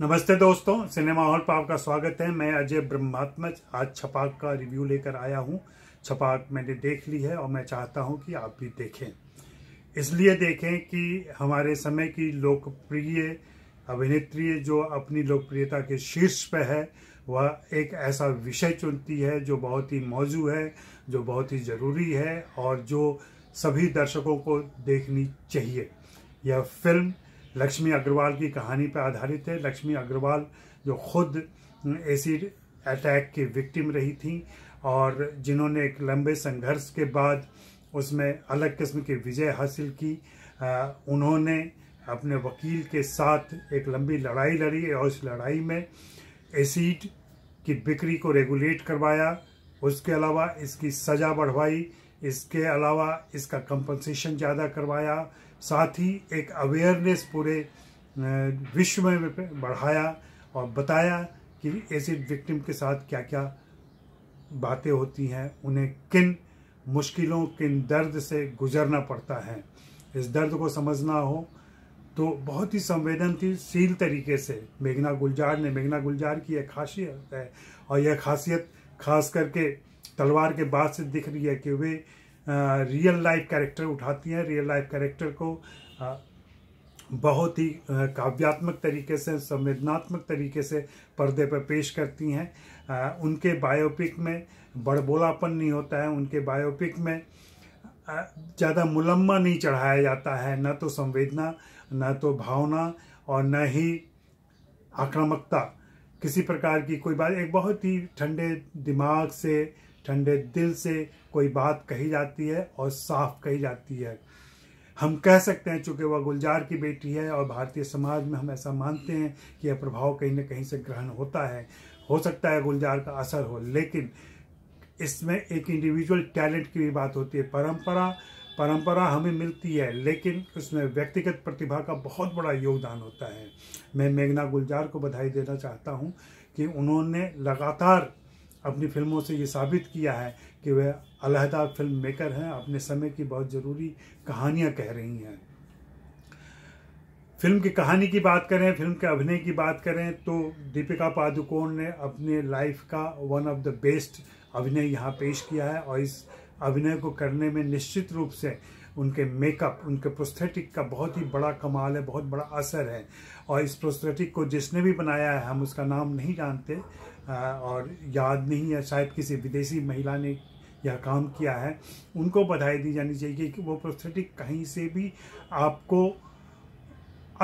नमस्ते दोस्तों cinema hall पर आपका स्वागत है मैं अजय ब्रह्मात्मज आज छपाक का रिव्यू लेकर आया हूँ छपाक मैंने देख ली है और मैं चाहता हूँ कि आप भी देखें इसलिए देखें कि हमारे समय की लोकप्रिय अभिनेत्री जो अपनी लोकप्रियता के शीर्ष पर है वह एक ऐसा विषय चुनती है जो बहुत ही मौजू है जो बहुत ही ज़रूरी है और जो सभी दर्शकों को देखनी चाहिए यह फिल्म लक्ष्मी अग्रवाल की कहानी पर आधारित है लक्ष्मी अग्रवाल जो खुद एसिड अटैक की विक्टिम रही थी और जिन्होंने एक लंबे संघर्ष के बाद उसमें अलग किस्म की विजय हासिल की उन्होंने अपने वकील के साथ एक लंबी लड़ाई लड़ी और उस लड़ाई में एसिड की बिक्री को रेगुलेट करवाया उसके अलावा इसकी सज़ा बढ़वाई इसके अलावा इसका कंपनसेशन ज़्यादा करवाया साथ ही एक अवेयरनेस पूरे विश्व में बढ़ाया और बताया कि ऐसे विक्टिम के साथ क्या क्या बातें होती हैं उन्हें किन मुश्किलों किन दर्द से गुजरना पड़ता है इस दर्द को समझना हो तो बहुत ही संवेदनशील तरीके से मेघना गुलजार ने मेघना गुलजार की यह खासियत है और यह खासियत खास करके तलवार के बाद से दिख रही है कि वे रियल लाइफ कैरेक्टर उठाती हैं रियल लाइफ कैरेक्टर को बहुत ही काव्यात्मक तरीके से संवेदनात्मक तरीके से पर्दे पर पेश करती हैं उनके बायोपिक में बड़बोलापन नहीं होता है उनके बायोपिक में ज़्यादा मुलम्मा नहीं चढ़ाया जाता है न तो संवेदना न तो भावना और न ही आक्रामकता किसी प्रकार की कोई बात एक बहुत ही ठंडे दिमाग से ठंडे दिल से कोई बात कही जाती है और साफ कही जाती है हम कह सकते हैं चूँकि वह गुलजार की बेटी है और भारतीय समाज में हम ऐसा मानते हैं कि यह प्रभाव कहीं ना कहीं से ग्रहण होता है हो सकता है गुलजार का असर हो लेकिन इसमें एक इंडिविजुअल टैलेंट की भी बात होती है परंपरा परंपरा हमें मिलती है लेकिन उसमें व्यक्तिगत प्रतिभा का बहुत बड़ा योगदान होता है मैं मेघना गुलजार को बधाई देना चाहता हूँ कि उन्होंने लगातार अपनी फिल्मों से ये साबित किया है कि वह अलहदा फिल्म मेकर हैं अपने समय की बहुत ज़रूरी कहानियाँ कह रही हैं फिल्म की कहानी की बात करें फिल्म के अभिनय की बात करें तो दीपिका पादुकोण ने अपने लाइफ का वन ऑफ द बेस्ट अभिनय यहाँ पेश किया है और इस अभिनय को करने में निश्चित रूप से उनके मेकअप उनके प्रोस्थेटिक का बहुत ही बड़ा कमाल है बहुत बड़ा असर है और इस प्रोस्थेटिक को जिसने भी बनाया है हम उसका नाम नहीं जानते हाँ, और याद नहीं है शायद किसी विदेशी महिला ने यह काम किया है उनको बधाई दी जानी चाहिए कि वो प्रोस्थेटिक कहीं से भी आपको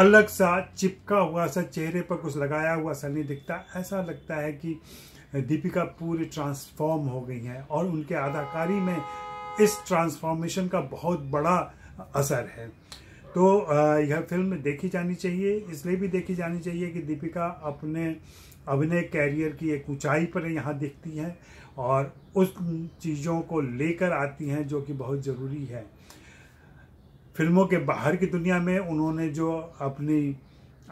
अलग सा चिपका हुआ सा चेहरे पर कुछ लगाया हुआ सा नहीं दिखता ऐसा लगता है कि दीपिका पूरी ट्रांसफॉर्म हो गई हैं और उनके अदाकारी में इस ट्रांसफॉर्मेशन का बहुत बड़ा असर है तो यह फिल्म देखी जानी चाहिए इसलिए भी देखी जानी चाहिए कि दीपिका अपने अभिनय कैरियर की एक ऊंचाई पर यहाँ दिखती हैं और उस चीज़ों को लेकर आती हैं जो कि बहुत ज़रूरी है फिल्मों के बाहर की दुनिया में उन्होंने जो अपनी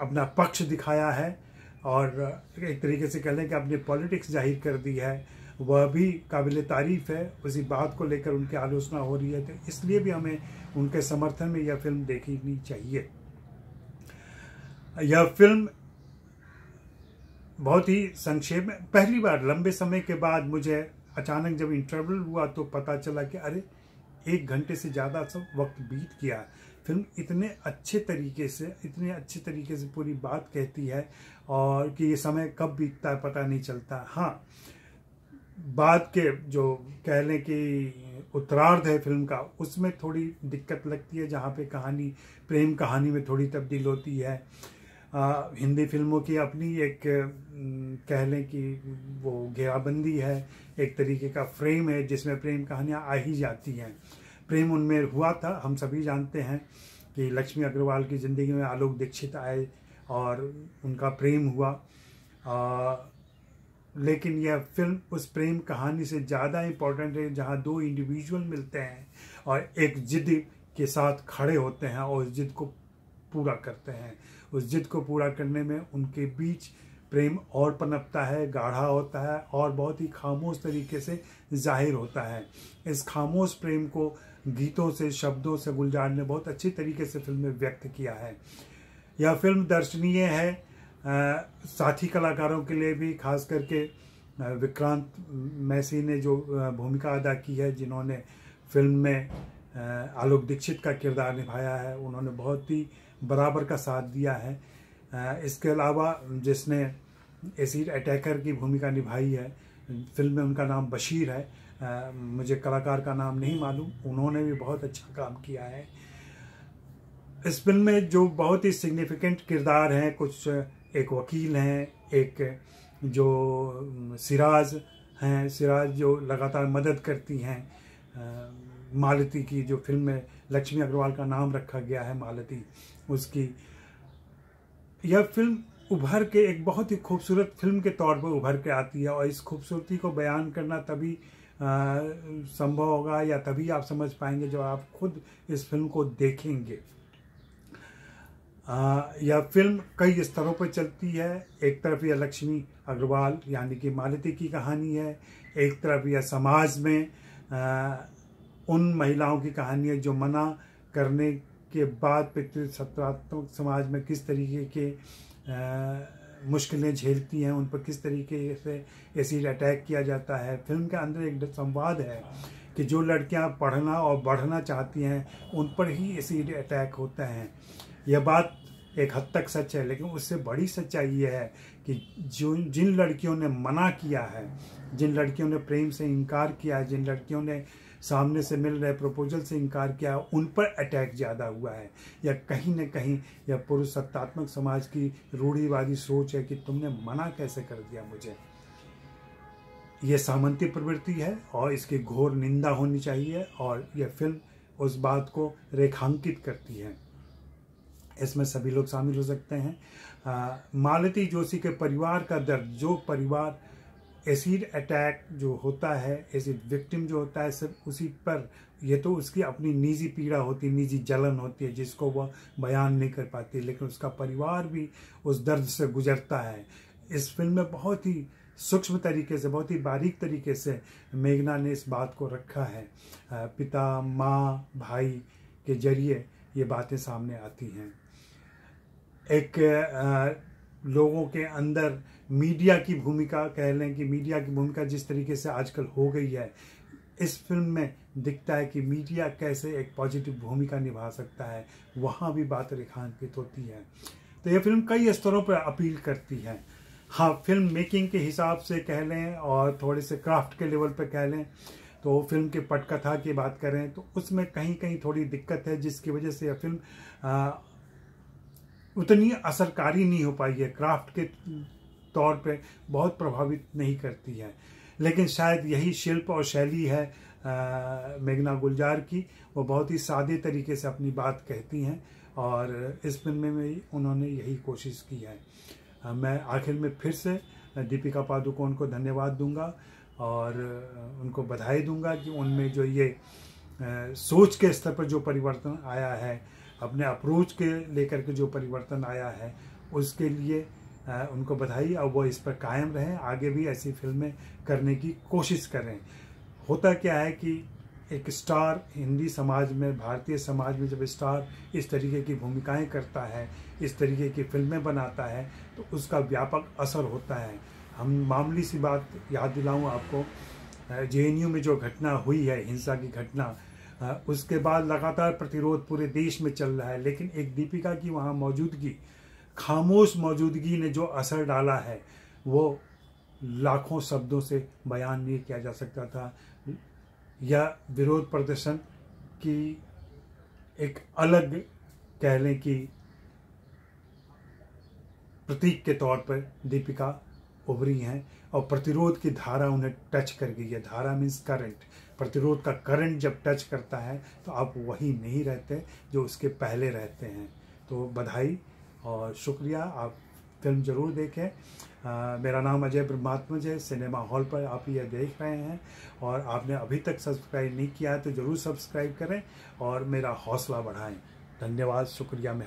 अपना पक्ष दिखाया है और एक तरीके से कह लें कि अपनी पॉलिटिक्स जाहिर कर दी है वह भी काबिल तारीफ है उसी बात को लेकर उनकी आलोचना हो रही है तो इसलिए भी हमें उनके समर्थन में यह फिल्म देखनी चाहिए यह फिल्म बहुत ही संक्षेप में पहली बार लंबे समय के बाद मुझे अचानक जब इंटरवल हुआ तो पता चला कि अरे एक घंटे से ज़्यादा सब वक्त बीत गया फिल्म इतने अच्छे तरीके से इतने अच्छे तरीके से पूरी बात कहती है और कि ये समय कब बीतता है पता नहीं चलता हाँ बाद के जो कह लें कि उत्तरार्ध है फिल्म का उसमें थोड़ी दिक्कत लगती है जहाँ पे कहानी प्रेम कहानी में थोड़ी तब्दील होती है हिंदी फिल्मों की अपनी एक कह लें कि वो घेराबंदी है एक तरीके का फ्रेम है जिसमें प्रेम कहानियाँ आ ही जाती हैं प्रेम उनमें हुआ था हम सभी जानते हैं कि लक्ष्मी अग्रवाल की ज़िंदगी में आलोक दीक्षित आए और उनका प्रेम हुआ आ, लेकिन यह फिल्म उस प्रेम कहानी से ज़्यादा इम्पोर्टेंट है जहाँ दो इंडिविजुअल मिलते हैं और एक जिद के साथ खड़े होते हैं और उस जिद को पूरा करते हैं उस जिद को पूरा करने में उनके बीच प्रेम और पनपता है गाढ़ा होता है और बहुत ही खामोश तरीके से जाहिर होता है इस खामोश प्रेम को गीतों से शब्दों से गुलजार ने बहुत अच्छी तरीके से फिल्म में व्यक्त किया है यह फिल्म दर्शनीय है आ, साथी कलाकारों के लिए भी खास करके विक्रांत मैसी ने जो भूमिका अदा की है जिन्होंने फिल्म में आलोक दीक्षित का किरदार निभाया है उन्होंने बहुत ही बराबर का साथ दिया है इसके अलावा जिसने एसिड अटैकर की भूमिका निभाई है फिल्म में उनका नाम बशीर है मुझे कलाकार का नाम नहीं मालूम उन्होंने भी बहुत अच्छा काम किया है इस फिल्म में जो बहुत ही सिग्निफिकेंट किरदार हैं कुछ एक वकील हैं एक जो सिराज हैं सिराज जो लगातार मदद करती हैं मालती की जो फिल्म में लक्ष्मी अग्रवाल का नाम रखा गया है मालती उसकी यह फिल्म उभर के एक बहुत ही खूबसूरत फिल्म के तौर पर उभर के आती है और इस खूबसूरती को बयान करना तभी संभव होगा या तभी आप समझ पाएंगे जब आप खुद इस फिल्म को देखेंगे आ, यह फिल्म कई स्तरों पर चलती है एक तरफ यह लक्ष्मी अग्रवाल यानी कि मालती की कहानी है एक तरफ यह समाज में आ, उन महिलाओं की कहानी है जो मना करने के बाद पितृ सत्वात्मक समाज में किस तरीके के आ, मुश्किलें झेलती हैं उन पर किस तरीके से एसिड अटैक किया जाता है फिल्म के अंदर एक संवाद है कि जो लड़कियां पढ़ना और बढ़ना चाहती हैं उन पर ही एसिड अटैक होते हैं यह बात एक हद तक सच है लेकिन उससे बड़ी सच्चाई यह है कि जो जिन लड़कियों ने मना किया है जिन लड़कियों ने प्रेम से इनकार किया है जिन लड़कियों ने सामने से मिल रहे प्रपोजल से इनकार किया उन पर अटैक ज़्यादा हुआ है या कहीं न कहीं यह पुरुष सत्तात्मक समाज की रूढ़ीवादी सोच है कि तुमने मना कैसे कर दिया मुझे यह सामंती प्रवृत्ति है और इसकी घोर निंदा होनी चाहिए और यह फिल्म उस बात को रेखांकित करती है इसमें सभी लोग शामिल हो सकते हैं मालती जोशी के परिवार का दर्द जो परिवार एसिड अटैक जो होता है एसिड विक्टिम जो होता है सिर्फ उसी पर ये तो उसकी अपनी निजी पीड़ा होती है निजी जलन होती है जिसको वह बयान नहीं कर पाती लेकिन उसका परिवार भी उस दर्द से गुजरता है इस फिल्म में बहुत ही सूक्ष्म तरीके से बहुत ही बारीक तरीके से मेघना ने इस बात को रखा है पिता माँ भाई के जरिए ये बातें सामने आती हैं एक लोगों के अंदर मीडिया की भूमिका कह लें कि मीडिया की भूमिका जिस तरीके से आजकल हो गई है इस फिल्म में दिखता है कि मीडिया कैसे एक पॉजिटिव भूमिका निभा सकता है वहाँ भी बात रेखांकित होती है तो यह फिल्म कई स्तरों पर अपील करती है हाँ फिल्म मेकिंग के हिसाब से कह लें और थोड़े से क्राफ्ट के लेवल पर कह लें तो फिल्म के पटकथा की बात करें तो उसमें कहीं कहीं थोड़ी दिक्कत है जिसकी वजह से यह फिल्म आ, उतनी असरकारी नहीं हो पाई है क्राफ्ट के तौर पे बहुत प्रभावित नहीं करती है लेकिन शायद यही शिल्प और शैली है मेघना गुलजार की वो बहुत ही सादे तरीके से अपनी बात कहती हैं और इस फिल्म में उन्होंने यही कोशिश की है मैं आखिर में फिर से दीपिका पादुकोण को धन्यवाद दूंगा और उनको बधाई दूंगा कि उनमें जो ये सोच के स्तर पर जो परिवर्तन आया है अपने अप्रोच के लेकर के जो परिवर्तन आया है उसके लिए उनको बधाई और वो इस पर कायम रहें आगे भी ऐसी फिल्में करने की कोशिश करें होता क्या है कि एक स्टार हिंदी समाज में भारतीय समाज में जब स्टार इस तरीके की भूमिकाएं करता है इस तरीके की फिल्में बनाता है तो उसका व्यापक असर होता है हम मामूली सी बात याद दिलाऊं आपको जे में जो घटना हुई है हिंसा की घटना उसके बाद लगातार प्रतिरोध पूरे देश में चल रहा है लेकिन एक दीपिका की वहाँ मौजूदगी खामोश मौजूदगी ने जो असर डाला है वो लाखों शब्दों से बयान नहीं किया जा सकता था या विरोध प्रदर्शन की एक अलग कह लें कि प्रतीक के तौर पर दीपिका उभरी हैं और प्रतिरोध की धारा उन्हें टच कर गई है धारा मीन्स करंट प्रतिरोध का करंट जब टच करता है तो आप वही नहीं रहते जो उसके पहले रहते हैं तो बधाई और शुक्रिया आप फिल्म ज़रूर देखें आ, मेरा नाम अजय ब्रह्मात्मज है सिनेमा हॉल पर आप यह देख रहे हैं और आपने अभी तक सब्सक्राइब नहीं किया है तो ज़रूर सब्सक्राइब करें और मेरा हौसला बढ़ाएं धन्यवाद शुक्रिया